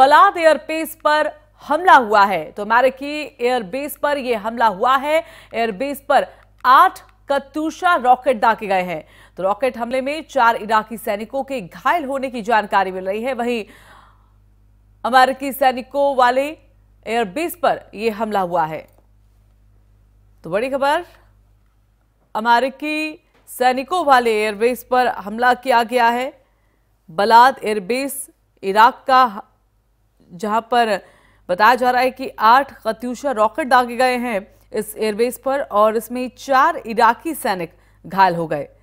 पलाद airbase पर हमला हुआ है तो अमेरिकी एयरबेस पर यह हमला हुआ है एयरबेस पर आठ कत्तूषा रॉकेट दागे गए हैं तो रॉकेट हमले में चार इराकी सैनिकों के घायल होने की जानकारी मिल रही है वहीं अमेरिकी सैनिकों वाले एयरबेस पर यह हमला हुआ है तो बड़ी खबर अमेरिकी सैनिकों वाले एयरबेस पर हमला किया गया है बलाद एयरबेस इराक का जहां पर बताया जा रहा है कि आठ कत्यूशा रॉकेट दागे गए हैं इस एयरबेस पर और इसमें चार इराकी सैनिक घायल हो गए